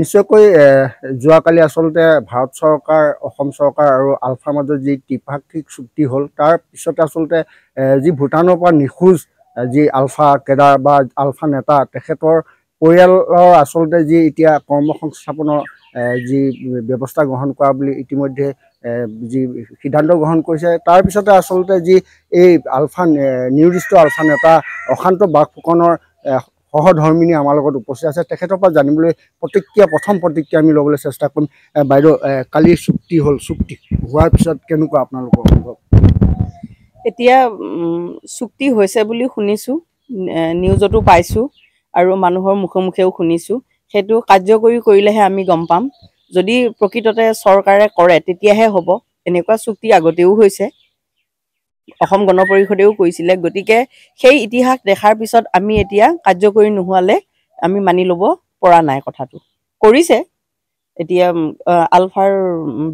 নিশ্চয়কৈ যোৱাকালি আচলতে ভাৰত চৰকাৰ অসম চৰকাৰ আৰু আলফাৰ মাজত যি ত্ৰিপাক্ষিক চুক্তি হ'ল তাৰ পিছতে আচলতে যি ভূটানৰ পৰা নিখোজ যি আলফা কেডাৰ বা আলফা নেতা তেখেতৰ পৰিয়ালৰ আচলতে যি এতিয়া কৰ্ম সংস্থাপনৰ যি ব্যৱস্থা গ্ৰহণ কৰা বুলি ইতিমধ্যে যি সিদ্ধান্ত গ্ৰহণ কৰিছে তাৰপিছতে আচলতে যি এই আলফা নিৰ্দিষ্ট আলফা নেতা অশান্ত বাঘ ফুকনৰ সহধৰ্মিনী আমাৰ লগত উপস্থিত আছে তখেতর জানিবলে প্রতিক্রিয়া প্রথম প্রতিক্রিয়া আমি লোলে চেষ্টা করি বাইদেউ কালি চুক্তি হল চুক্তি হওয়ার পিছত কেন আপনার এতিয়া চুক্তি হৈছে বুলি শুনিছোঁ নিউজতো পাইছোঁ আৰু মানুহৰ মুখে মুখেও শুনিছোঁ সেইটো কাৰ্যকৰী কৰিলেহে আমি গম পাম যদি প্ৰকৃততে চৰকাৰে কৰে তেতিয়াহে হব এনেকুৱা চুক্তি আগতেও হৈছে অসম গণ পৰিষদেও কৈছিলে গতিকে সেই ইতিহাস দেখাৰ পিছত আমি এতিয়া কাৰ্যকৰী নোহোৱালে আমি মানি ল'ব পৰা নাই কথাটো কৰিছে এতিয়া আলফাৰ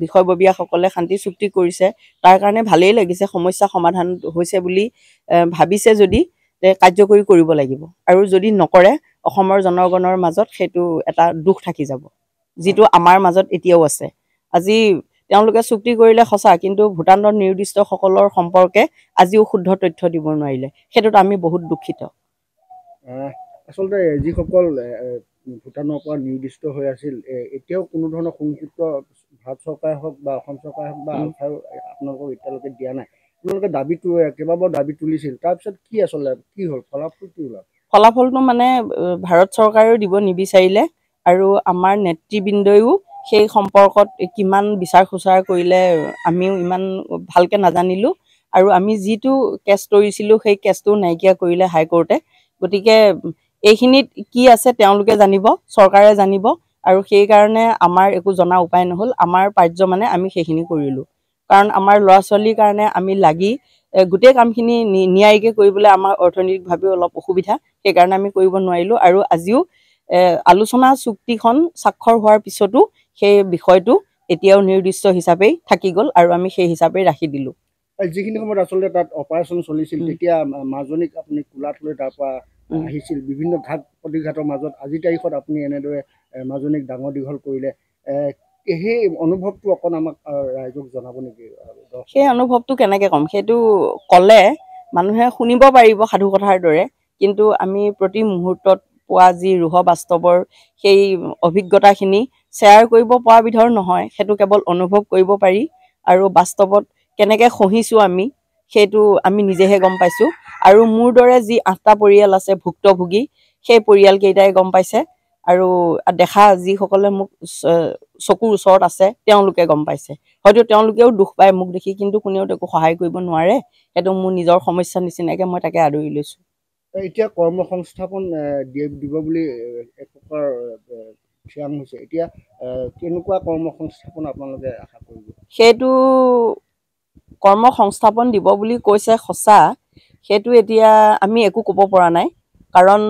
বিষয়ববীয়াসকলে শান্তি চুক্তি কৰিছে তাৰ কাৰণে ভালেই লাগিছে সমস্যা সমাধান হৈছে বুলি ভাবিছে যদি কাৰ্যকৰী কৰিব লাগিব আৰু যদি নকৰে অসমৰ জনগণৰ মাজত সেইটো এটা দুখ থাকি যাব যিটো আমাৰ মাজত এতিয়াও আছে আজি তেওঁলোকে চুক্তি কৰিলে সঁচা কিন্তু ভূটানৰ নিৰ্দিষ্টসকলৰ সম্পৰ্কে আজিও শুদ্ধ তথ্য দিব নোৱাৰিলে সেইটোত আমি বহুত দুখিত আচলতে যিসকল ভূটানৰ পৰা নিৰ্দিষ্ট হৈ আছিল এতিয়াও কোনো ধৰণৰ সংযুক্ত ভাৰত চৰকাৰে হওক বা অসম চৰকাৰে হওক বা আলফাইও আপোনালোকক এতিয়ালৈকে দিয়া নাই আপোনালোকে দাবীটো কেইবাবাৰ দাবী তুলিছিল তাৰপিছত কি আচলতে কি হ'ল ফলাফল কি হ'ল ফলাফলটো মানে ভাৰত চৰকাৰেও দিব নিবিচাৰিলে আৰু আমাৰ নেতৃবৃন্দয়ো সেই সম্পৰ্কত কিমান বিচাৰ খুচাৰ কৰিলে আমিও ইমান ভালকৈ নাজানিলোঁ আৰু আমি যিটো কেচ তৰিছিলোঁ সেই কেচটো নাইকিয়া কৰিলে হাইকোৰ্টে গতিকে এইখিনিত কি আছে তেওঁলোকে জানিব চৰকাৰে জানিব আৰু সেইকাৰণে আমাৰ একো জনা উপায় নহ'ল আমাৰ পাৰ্য মানে আমি সেইখিনি কৰিলোঁ কাৰণ আমাৰ ল'ৰা ছোৱালীৰ কাৰণে আমি লাগি গোটেই কামখিনি নিয়াৰিকৈ কৰিবলৈ আমাৰ অৰ্থনৈতিকভাৱেও অলপ অসুবিধা সেইকাৰণে আমি কৰিব নোৱাৰিলোঁ আৰু আজিও আলোচনা চুক্তিখন স্বাক্ষৰ হোৱাৰ পিছতো সেই বিষয়টো এতিয়াও নিৰ্দিষ্ট হিচাপেই থাকি গ'ল আৰু আমি সেই হিচাপে ৰাখি দিলোঁ যিখিনি সময়ত আচলতে তাত অপাৰেশ্যন চলিছিল তেতিয়া মাজনীক আপুনি কোলাত লৈ তাৰপৰা আহিছিল বিভিন্ন ঘাট প্ৰতিঘাটৰ মাজত আজিৰ তাৰিখত আপুনি এনেদৰে মাজনীক ডাঙৰ দীঘল কৰিলে সেই অনুভৱটো অকণ আমাক ৰাইজক জনাব নেকি সেই অনুভৱটো কেনেকৈ ক'ম সেইটো ক'লে মানুহে শুনিব পাৰিব সাধু কথাৰ দৰে কিন্তু আমি প্ৰতি মুহূৰ্তত পোৱা যি ৰুহ বাস্তৱৰ সেই অভিজ্ঞতাখিনি শ্বেয়াৰ কৰিব পৰা বিধৰ নহয় সেইটো কেৱল অনুভৱ কৰিব পাৰি আৰু বাস্তৱত কেনেকৈ সহিছোঁ আমি সেইটো আমি নিজেহে গম পাইছোঁ আৰু মোৰ দৰে যি আঠটা পৰিয়াল আছে ভুক্তভোগী সেই পৰিয়ালকেইটাই গম পাইছে আৰু দেখা যিসকলে মোক চকুৰ ওচৰত আছে তেওঁলোকে গম পাইছে হয়তো তেওঁলোকেও দুখ পায় মোক দেখি কিন্তু কোনেও তেওঁক সহায় কৰিব নোৱাৰে সেইটো মোৰ নিজৰ সমস্যাৰ নিচিনাকৈ মই তাকে আদৰি লৈছোঁ এতিয়া কৰ্ম সংস্থাপন দিব বুলি এক প্ৰকাৰ থিয়াং হৈছে এতিয়া কেনেকুৱা কৰ্মসংস্থাপন আপোনালোকে আশা কৰিব সেইটো কৰ্মসংস্থাপন দিব বুলি কৈছে সঁচা সেইটো এতিয়া আমি একো ক'ব পৰা নাই কাৰণ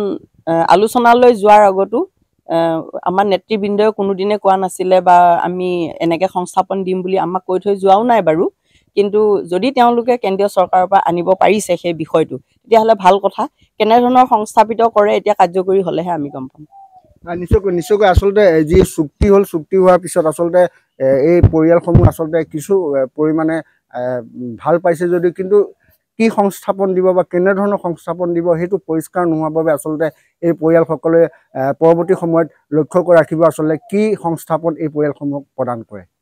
আলোচনালৈ যোৱাৰ আগতো আমাৰ নেতৃবৃন্দই কোনোদিনে কোৱা নাছিলে বা আমি এনেকৈ সংস্থাপন দিম বুলি আমাক কৈ থৈ যোৱাও নাই বাৰু কিন্তু যদি তেওঁলোকে কেন্দ্ৰীয় চৰকাৰৰ পৰা আনিব পাৰিছে সেই বিষয়টো তেতিয়াহ'লে ভাল কথা কেনেধৰণৰ সংস্থাপিত কৰে এতিয়া কাৰ্যকৰী হ'লেহে আমি গম পাম নিশ্চয়কৈ নিশ্চয়কৈ আচলতে যি চুক্তি হ'ল চুক্তি হোৱাৰ পিছত আচলতে এই পৰিয়ালসমূহ আচলতে কিছু পৰিমাণে ভাল পাইছে যদিও কিন্তু কি সংস্থাপন দিব বা কেনেধৰণৰ সংস্থাপন দিব সেইটো পৰিষ্কাৰ নোহোৱাৰ বাবে আচলতে এই পৰিয়ালসকলে পৰৱৰ্তী সময়ত লক্ষ্য কৰি ৰাখিব আচলতে কি সংস্থাপন এই পৰিয়ালসমূহক প্ৰদান কৰে